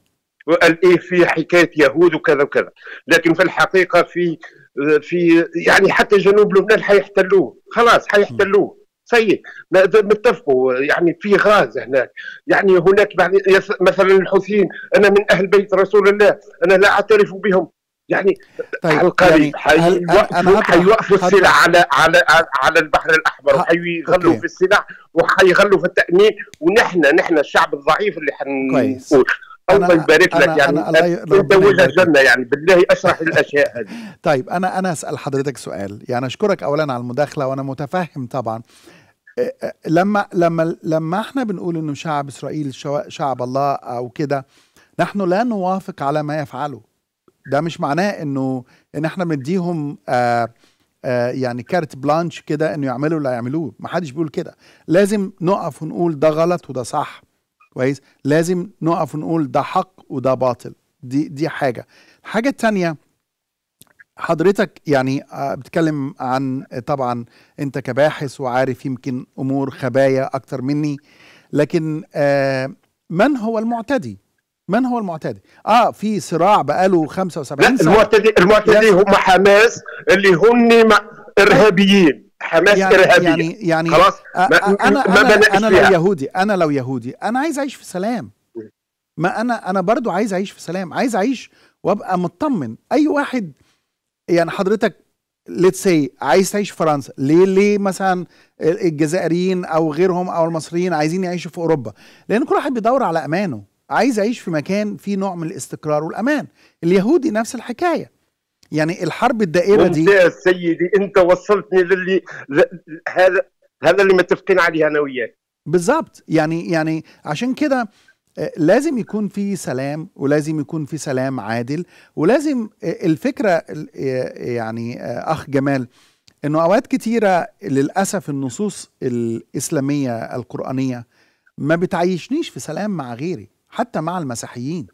ايه في حكايه يهود وكذا وكذا لكن في الحقيقه في في يعني حتى جنوب لبنان حيحتلوه خلاص حيحتلوه سيء متفقوا يعني في غاز هناك يعني هناك بعد مثلا الحوثيين انا من اهل بيت رسول الله انا لا اعترف بهم يعني طيب على القريب يعني حيوقفوا السلع على على على البحر الاحمر وحيغلوا في السلع وحيغلوا في التامين ونحن نحن الشعب الضعيف اللي حنقول الله يبارك لك يعني تزوجها الجنه يعني بالله اشرح الاشياء هذه طيب انا انا اسال حضرتك سؤال يعني اشكرك اولا على المداخله وانا متفهم طبعا لما لما لما احنا بنقول انه شعب اسرائيل شعب الله او كده نحن لا نوافق على ما يفعله ده مش معناه انه ان احنا بنديهم آه، آه، يعني كارت بلانش كده انه يعملوا اللي هيعملوه ما حدش بيقول كده لازم نقف ونقول ده غلط وده صح كويس لازم نقف ونقول ده حق وده باطل دي دي حاجه الحاجه الثانيه حضرتك يعني آه، بتكلم عن طبعا انت كباحث وعارف يمكن امور خبايا اكتر مني لكن من هو المعتدي من هو المعتدي؟ اه في صراع بقاله 75 سنه المعتدي المعتدي هم حماس اللي هم ارهابيين حماس يعني ارهابيين يعني يعني خلاص انا ما انا, أنا لو يهودي انا لو يهودي انا عايز اعيش في سلام ما انا انا برضو عايز اعيش في سلام عايز اعيش وابقى مطمن اي واحد يعني حضرتك ليتس سي عايز تعيش في فرنسا ليه ليه مثلا الجزائريين او غيرهم او المصريين عايزين يعيشوا في اوروبا لان كل واحد بيدور على امانه عايز اعيش في مكان فيه نوع من الاستقرار والامان اليهودي نفس الحكايه يعني الحرب الدائره دي يا سيدي انت وصلتني للي هذا هذا اللي متفقين عليه انا وياك بالظبط يعني يعني عشان كده آه، لازم يكون في سلام ولازم يكون في سلام عادل ولازم آه، الفكره آه، يعني اخ جمال انه اوقات كتيره للاسف النصوص الاسلاميه القرانيه ما بتعيشنيش في سلام مع غيري حتى مع المسيحيين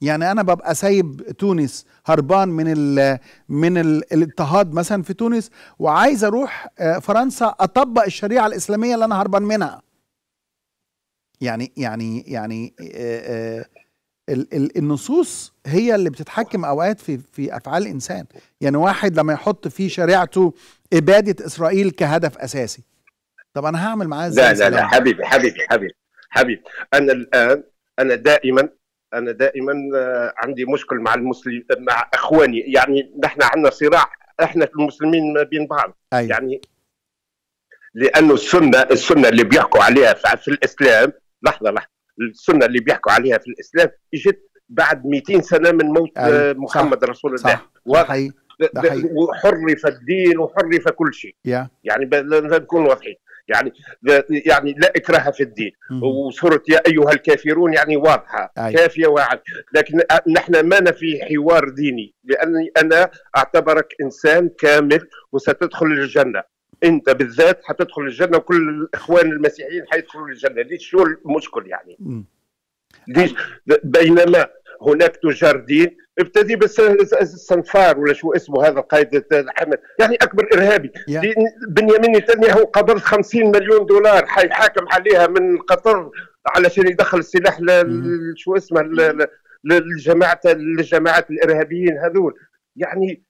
يعني انا ببقى سايب تونس هربان من ال من الـ الاضطهاد مثلا في تونس وعايز اروح آه، فرنسا اطبق الشريعه الاسلاميه اللي انا هربان منها يعني يعني يعني آآ آه، آآ آه، النصوص هي اللي بتتحكم اوقات في في افعال الانسان يعني واحد لما يحط في شريعته اباده اسرائيل كهدف اساسي طب انا هعمل معاه ازاي لا لا لا حبيبي حبيبي حبيبي حبيبي انا الان انا دائما انا دائما آه، عندي مشكل مع المسلم مع اخواني يعني نحن عندنا صراع احنا المسلمين ما بين بعض أي. أيوة. يعني لانه السنه السنه اللي بيحكوا عليها في الاسلام لحظه لحظه السنه اللي بيحكوا عليها في الاسلام اجت بعد 200 سنه من موت آه، أي. أيوة. محمد صح. رسول الله صح. وحرف الدين وحرف كل شيء yeah. يعني نكون واضحين يعني يعني لا إكراه في الدين وسورة يا أيها الكافرون يعني واضحة أي. أيوة. كافية واعد لكن نحن ما في حوار ديني لأني أنا أعتبرك إنسان كامل وستدخل الجنة انت بالذات حتدخل الجنه وكل الاخوان المسيحيين حيدخلوا الجنه ليش شو المشكل يعني ليش بينما هناك تجار دين ابتدي بالصنفار ولا شو اسمه هذا القائد الحمد يعني اكبر ارهابي yeah. بنيامين نتنياهو قبض 50 مليون دولار حيحاكم عليها من قطر علشان يدخل السلاح لشو شو اسمه للجماعه الجماعات الارهابيين هذول يعني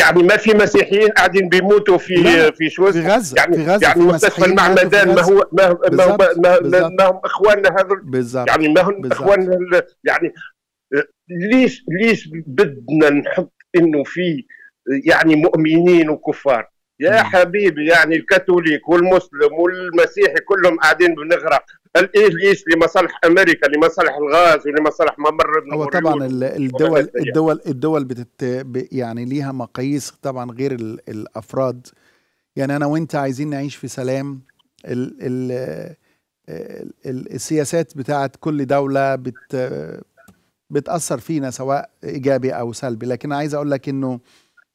يعني ما في مسيحيين قاعدين بيموتوا في في شوز في غزه يعني في غزه يعني مستشفى المعمدان ما هو ما هو ما هو ما هم اخواننا هذول يعني ما هم اخواننا يعني ليش ليش بدنا نحط انه في يعني مؤمنين وكفار يا حبيبي يعني الكاثوليك والمسلم والمسيحي كلهم قاعدين بنغرق الايس لمصالح امريكا لمصالح الغاز ولمصالح ممر ابن هو طبعا الدول الدول الدول بتت يعني ليها مقاييس طبعا غير الافراد يعني انا وانت عايزين نعيش في سلام ال ال السياسات بتاعت كل دولة بت بتأثر فينا سواء إيجابي أو سلبي لكن عايز أقول لك إنه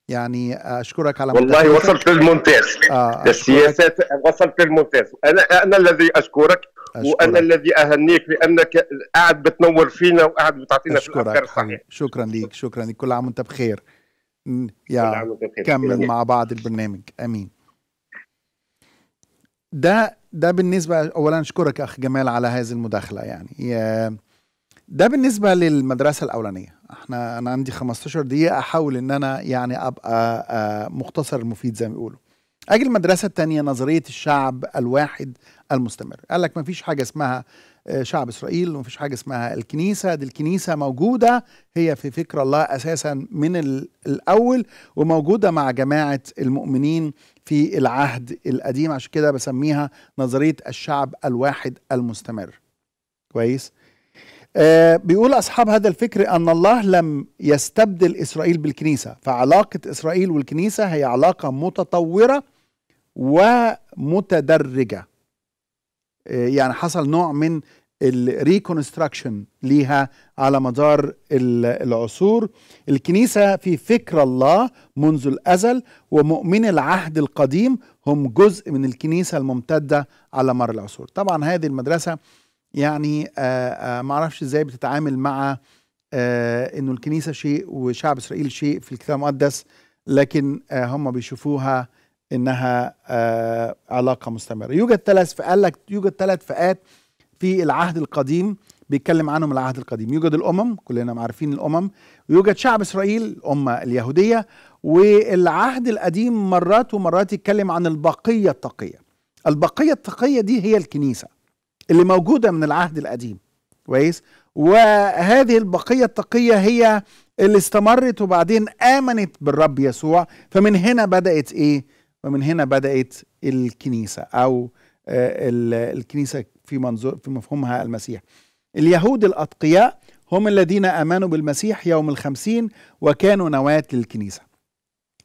يعني أشكرك على والله وصلت للممتاز آه السياسات وصلت للممتاز أنا أنا الذي أشكرك وانا الذي اهنيك لانك قاعد بتنور فينا وقاعد بتعطينا في الافكار الصحيحه شكرا ليك شكرا ليك كل عام وانت بخير يا كمل مع بعض البرنامج امين ده ده بالنسبه اولا اشكرك اخ جمال على هذه المداخله يعني ده بالنسبه للمدرسه الاولانيه احنا انا عندي 15 دقيقه احاول ان انا يعني ابقى آه، مختصر المفيد زي ما بيقولوا أجل المدرسة الثانية نظرية الشعب الواحد المستمر قال لك ما فيش حاجة اسمها آه، شعب إسرائيل وما فيش حاجة اسمها الكنيسة دي الكنيسة موجودة هي في فكر الله أساسا من الأول وموجودة مع جماعة المؤمنين في العهد القديم عشان كده بسميها نظرية الشعب الواحد المستمر كويس آه بيقول أصحاب هذا الفكر أن الله لم يستبدل إسرائيل بالكنيسة فعلاقة إسرائيل والكنيسة هي علاقة متطورة ومتدرجه آه، يعني حصل نوع من الريكونستراكشن ليها على مدار العصور الكنيسة في فكر الله منذ الأزل ومؤمن العهد القديم هم جزء من الكنيسة الممتدة على مر العصور طبعا هذه المدرسة يعني آه، آه، معرفش ازاي بتتعامل مع انه الكنيسة شيء وشعب إسرائيل شيء في الكتاب المقدس لكن هم بيشوفوها انها آه علاقه مستمره يوجد ثلاث قال لك يوجد ثلاث فئات في العهد القديم بيتكلم عنهم العهد القديم يوجد الامم كلنا عارفين الامم ويوجد شعب اسرائيل الامه اليهوديه والعهد القديم مرات ومرات يتكلم عن البقيه التقيه البقيه التقيه دي هي الكنيسه اللي موجوده من العهد القديم كويس وهذه البقيه التقيه هي اللي استمرت وبعدين امنت بالرب يسوع فمن هنا بدات ايه ومن هنا بدات الكنيسه او آه، الكنيسه في منظور في مفهومها المسيح اليهود الاتقياء هم الذين امنوا بالمسيح يوم الخمسين وكانوا نواه للكنيسه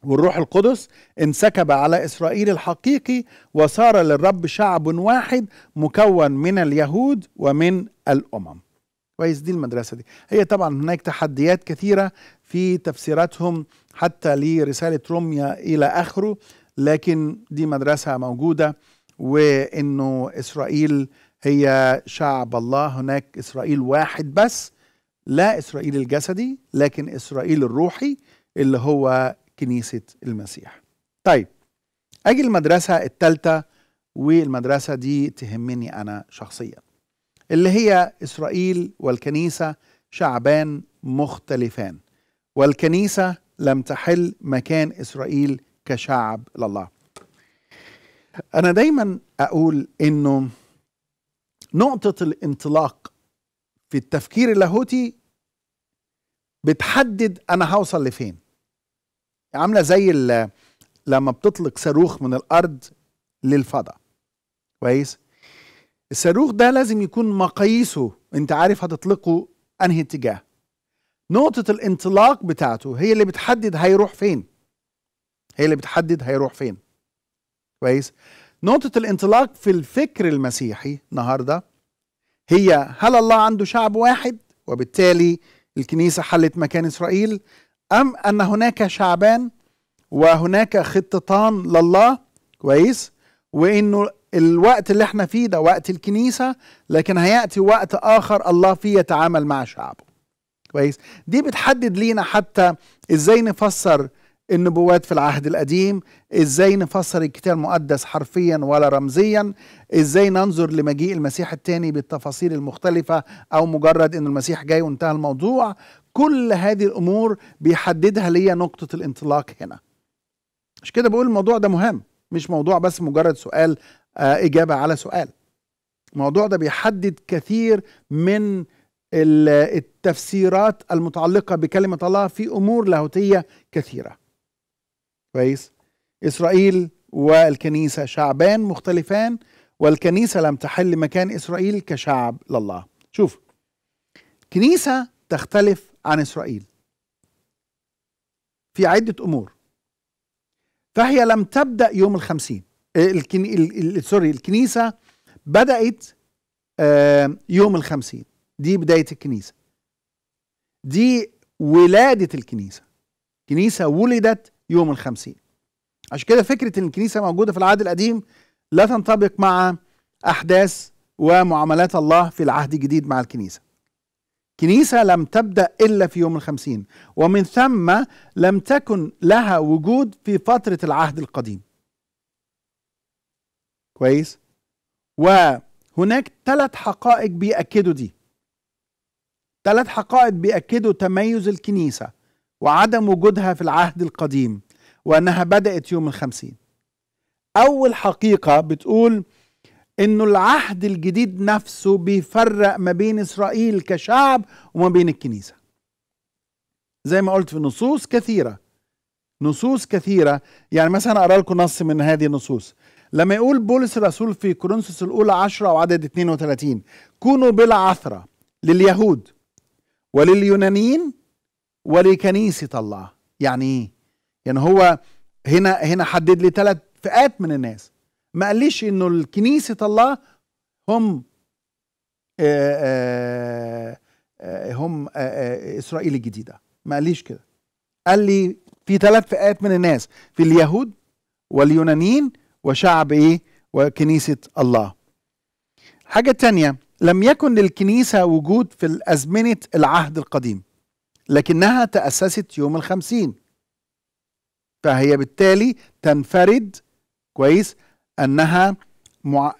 والروح القدس انسكب على اسرائيل الحقيقي وصار للرب شعب واحد مكون من اليهود ومن الامم كويس دي المدرسه دي هي طبعا هناك تحديات كثيره في تفسيراتهم حتى لرساله روميا الى اخره لكن دي مدرسة موجودة وإنه إسرائيل هي شعب الله هناك إسرائيل واحد بس لا إسرائيل الجسدي لكن إسرائيل الروحي اللي هو كنيسة المسيح طيب أجي المدرسة الثالثة والمدرسة دي تهمني أنا شخصيا اللي هي إسرائيل والكنيسة شعبان مختلفان والكنيسة لم تحل مكان إسرائيل كشعب لله أنا دايما أقول إنه نقطة الانطلاق في التفكير اللاهوتي بتحدد أنا هوصل لفين عاملة زي لما بتطلق صاروخ من الأرض للفضاء كويس الصاروخ ده لازم يكون مقاييسه انت عارف هتطلقه انهي اتجاه نقطة الانطلاق بتاعته هي اللي بتحدد هيروح فين هي اللي بتحدد هيروح فين كويس نقطة الانطلاق في الفكر المسيحي النهاردة هي هل الله عنده شعب واحد وبالتالي الكنيسة حلت مكان إسرائيل أم أن هناك شعبان وهناك خطتان لله كويس وإنه الوقت اللي احنا فيه ده وقت الكنيسة لكن هيأتي وقت آخر الله فيه يتعامل مع شعبه كويس دي بتحدد لينا حتى إزاي نفسر النبوات في العهد القديم ازاي نفسر الكتاب المقدس حرفيا ولا رمزيا ازاي ننظر لمجيء المسيح الثاني بالتفاصيل المختلفة او مجرد ان المسيح جاي وانتهى الموضوع كل هذه الامور بيحددها ليا نقطة الانطلاق هنا مش كده بقول الموضوع ده مهم مش موضوع بس مجرد سؤال آه اجابة على سؤال الموضوع ده بيحدد كثير من التفسيرات المتعلقة بكلمة الله في أمور لاهوتية كثيرة كويس إسرائيل والكنيسة شعبان مختلفان والكنيسة لم تحل مكان إسرائيل كشعب لله شوف كنيسة تختلف عن إسرائيل في عدة أمور فهي لم تبدأ يوم الخمسين الكن... ال... ال... سوري الكنيسة بدأت يوم الخمسين دي بداية الكنيسة دي ولادة الكنيسة كنيسة ولدت يوم الخمسين عشان كده فكرة ان الكنيسة موجودة في العهد القديم لا تنطبق مع أحداث ومعاملات الله في العهد الجديد مع الكنيسة كنيسة لم تبدأ إلا في يوم الخمسين ومن ثم لم تكن لها وجود في فترة العهد القديم كويس وهناك ثلاث حقائق بيأكدوا دي ثلاث حقائق بيأكدوا تميز الكنيسة وعدم وجودها في العهد القديم وأنها بدأت يوم الخمسين أول حقيقة بتقول إنه العهد الجديد نفسه بيفرق ما بين إسرائيل كشعب وما بين الكنيسة زي ما قلت في نصوص كثيرة نصوص كثيرة يعني مثلا أقرأ لكم نص من هذه النصوص لما يقول بولس الرسول في كورنثوس الأولى 10 وعدد 32 كونوا بلا عثرة لليهود ولليونانيين ولكنيسة الله يعني ايه يعني هو هنا هنا حدد لي ثلاث فئات من الناس ما قاليش انه الكنيسة الله هم آه، آه، آه، هم اسرائيل الجديدة ما قاليش كده قال لي في ثلاث فئات من الناس في اليهود واليونانيين وشعب ايه وكنيسة الله حاجة تانية لم يكن للكنيسة وجود في أزمنة العهد القديم لكنها تأسست يوم الخمسين فهي بالتالي تنفرد كويس أنها مع...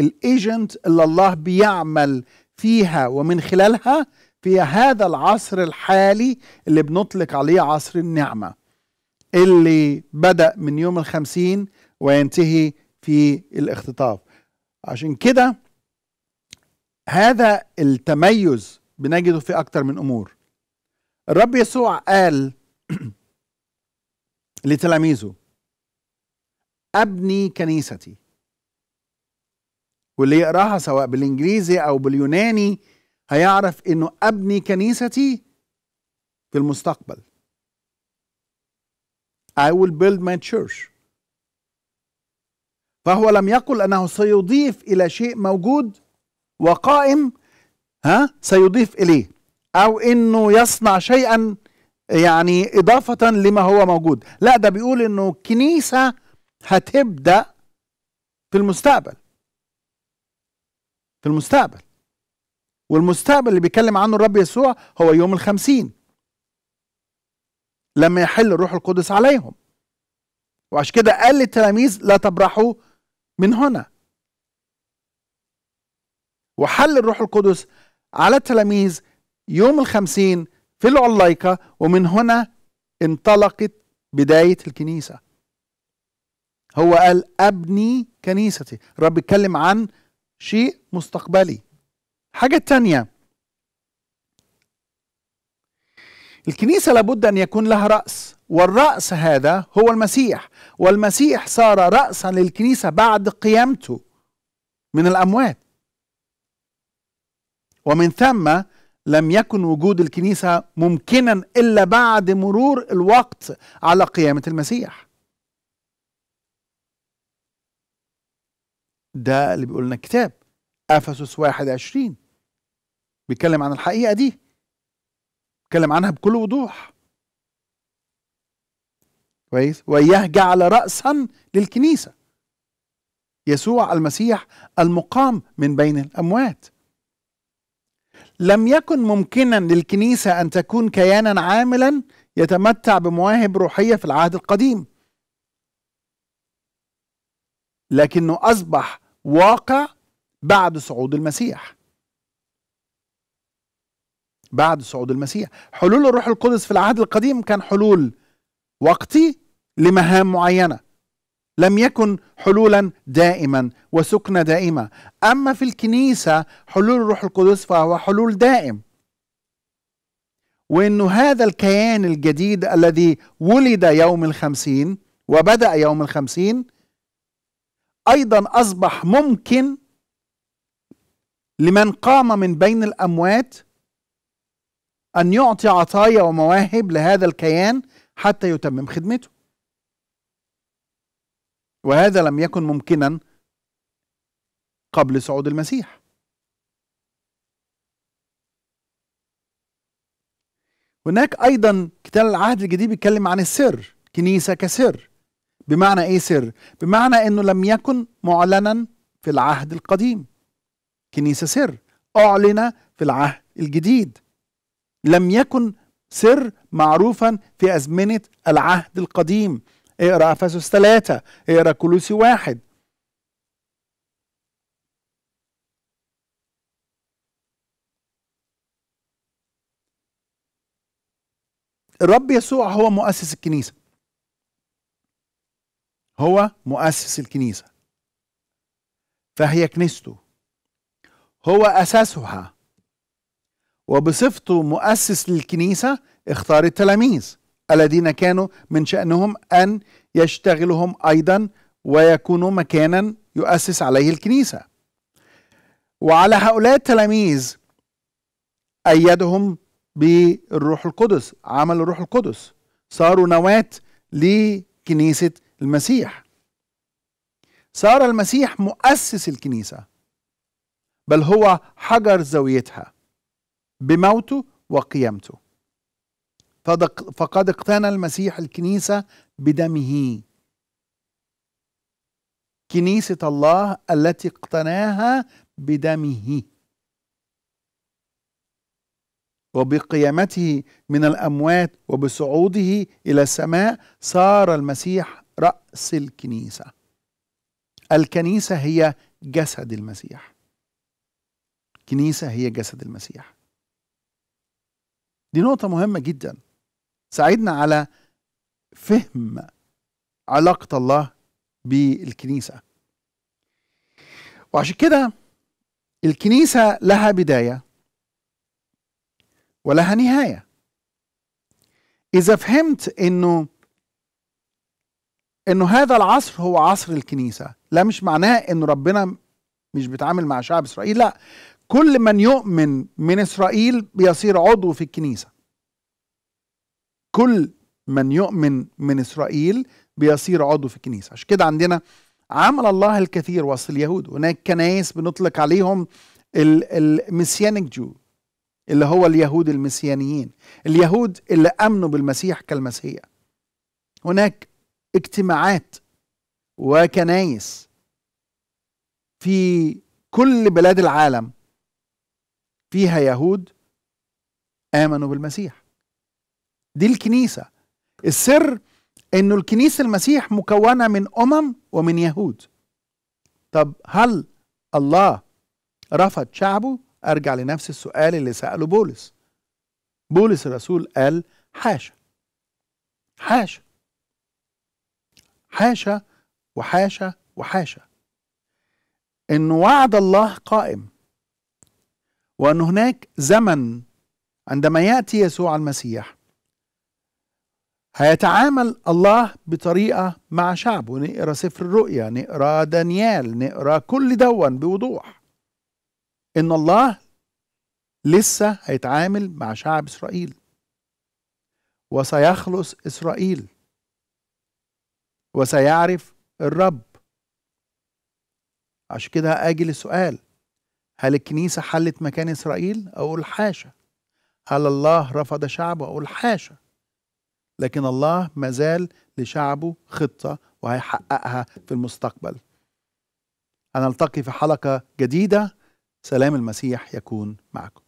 الايجنت اللي الله بيعمل فيها ومن خلالها في هذا العصر الحالي اللي بنطلق عليه عصر النعمة اللي بدأ من يوم الخمسين وينتهي في الاختطاف عشان كده هذا التميز بنجده في أكتر من أمور الرب يسوع قال لتلاميذه أبني كنيستي واللي يقراها سواء بالإنجليزي أو باليوناني هيعرف إنه أبني كنيستي في المستقبل I will build my church فهو لم يقل أنه سيضيف إلى شيء موجود وقائم ها سيضيف إليه أو إنه يصنع شيئا يعني إضافة لما هو موجود لا ده بيقول إنه الكنيسة هتبدأ في المستقبل في المستقبل والمستقبل اللي بيتكلم عنه الرب يسوع هو يوم الخمسين لما يحل الروح القدس عليهم وعشان كده قال للتلاميذ لا تبرحوا من هنا وحل الروح القدس على التلاميذ يوم الخمسين في العلايقة ومن هنا انطلقت بداية الكنيسة هو قال أبني كنيستي الرب بيتكلم عن شيء مستقبلي حاجة تانية الكنيسة لابد أن يكون لها رأس والرأس هذا هو المسيح والمسيح صار رأسا للكنيسة بعد قيامته من الأموات ومن ثم لم يكن وجود الكنيسة ممكنا إلا بعد مرور الوقت على قيامة المسيح ده اللي بيقول لنا الكتاب أفسس واحد عشرين بيتكلم عن الحقيقة دي بيتكلم عنها بكل وضوح كويس وإياه جعل رأسا للكنيسة يسوع المسيح المقام من بين الأموات لم يكن ممكنا للكنيسة أن تكون كيانا عاملا يتمتع بمواهب روحية في العهد القديم لكنه أصبح واقع بعد صعود المسيح بعد صعود المسيح حلول الروح القدس في العهد القديم كان حلول وقتي لمهام معينه لم يكن حلولا دائما وسكنة دائمة أما في الكنيسة حلول الروح القدس فهو حلول دائم وأنه هذا الكيان الجديد الذي ولد يوم الخمسين وبدأ يوم الخمسين أيضا أصبح ممكن لمن قام من بين الأموات أن يعطي عطايا ومواهب لهذا الكيان حتى يتمم خدمته وهذا لم يكن ممكنا قبل صعود المسيح هناك ايضا كتاب العهد الجديد بيتكلم عن السر كنيسه كسر بمعنى ايه سر بمعنى انه لم يكن معلنا في العهد القديم كنيسه سر اعلن في العهد الجديد لم يكن سر معروفا في ازمنه العهد القديم اقرا افسس ثلاثة اقرا كلوسي واحد الرب يسوع هو مؤسس الكنيسة هو مؤسس الكنيسة فهي كنيسته هو أساسها وبصفته مؤسس للكنيسة اختار التلاميذ الذين كانوا من شأنهم أن يشتغلهم أيضا ويكونوا مكانا يؤسس عليه الكنيسة وعلى هؤلاء التلاميذ أيدهم بالروح القدس عمل الروح القدس صاروا نواة لكنيسة المسيح صار المسيح مؤسس الكنيسة بل هو حجر زاويتها بموته وقيامته فقد اقتنى المسيح الكنيسة بدمه كنيسة الله التي اقتناها بدمه وبقيامته من الأموات وبصعوده إلى السماء صار المسيح رأس الكنيسة الكنيسة هي جسد المسيح كنيسة هي جسد المسيح دي نقطة مهمة جداً ساعدنا على فهم علاقة الله بالكنيسة وعشان كده الكنيسة لها بداية ولها نهاية إذا فهمت إنه إنه هذا العصر هو عصر الكنيسة لا مش معناه إنه ربنا مش بيتعامل مع شعب إسرائيل لا كل من يؤمن من إسرائيل بيصير عضو في الكنيسة كل من يؤمن من إسرائيل بيصير عضو في الكنيسة عشان كده عندنا عمل الله الكثير وسط اليهود هناك كنايس بنطلق عليهم المسيانيك جو اللي هو اليهود المسيانيين اليهود اللي امنوا بالمسيح كالمسيح هناك اجتماعات وكنايس في كل بلاد العالم فيها يهود امنوا بالمسيح دي الكنيسة السر انه الكنيسة المسيح مكونة من امم ومن يهود طب هل الله رفض شعبه ارجع لنفس السؤال اللي سأله بولس بولس الرسول قال حاشا حاشا حاشا وحاشا وحاشا ان وعد الله قائم وان هناك زمن عندما ياتي يسوع المسيح هيتعامل الله بطريقة مع شعبه نقرا سفر الرؤيا نقرا دانيال نقرا كل دون بوضوح إن الله لسه هيتعامل مع شعب إسرائيل وسيخلص إسرائيل وسيعرف الرب عشان كده أجي للسؤال هل الكنيسة حلت مكان إسرائيل؟ أقول حاشا هل الله رفض شعبه؟ أقول حاشا لكن الله مازال لشعبه خطة وهيحققها في المستقبل هنلتقي في حلقة جديدة سلام المسيح يكون معكم